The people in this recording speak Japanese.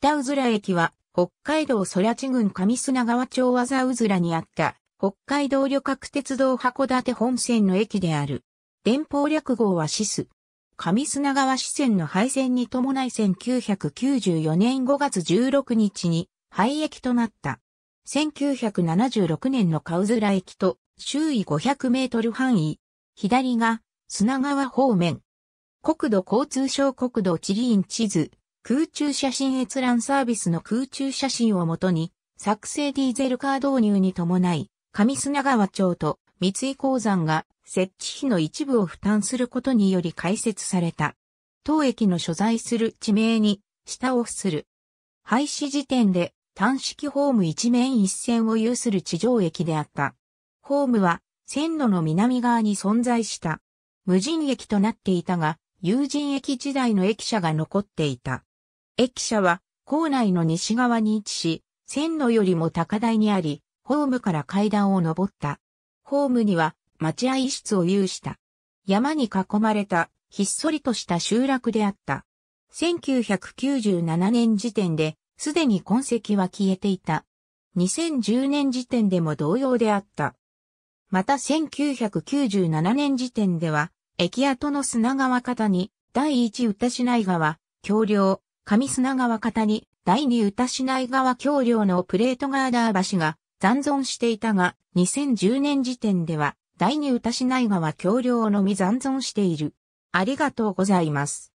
下うずら駅は、北海道空地郡上砂川町和座うずらにあった、北海道旅客鉄道函館本線の駅である。電報略号はシス。上砂川支線の廃線に伴い1994年5月16日に廃駅となった。1976年のカウズラ駅と周囲500メートル範囲、左が砂川方面。国土交通省国土地理院地図、空中写真閲覧サービスの空中写真をもとに、作成ディーゼルカー導入に伴い、上砂川町と三井鉱山が設置費の一部を負担することにより開設された。当駅の所在する地名に下を付する。廃止時点で単式ホーム一面一線を有する地上駅であった。ホームは線路の南側に存在した。無人駅となっていたが、有人駅時代の駅舎が残っていた。駅舎は構内の西側に位置し、線路よりも高台にあり、ホームから階段を登った。ホームには待合室を有した。山に囲まれた、ひっそりとした集落であった。1997年時点で、すでに痕跡は消えていた。2010年時点でも同様であった。また1997年時点では、駅跡の砂川方に、第一歌市内川、橋梁、上砂川方に第二歌市内川橋梁のプレートガーダー橋が残存していたが、2010年時点では第二歌市内川橋梁のみ残存している。ありがとうございます。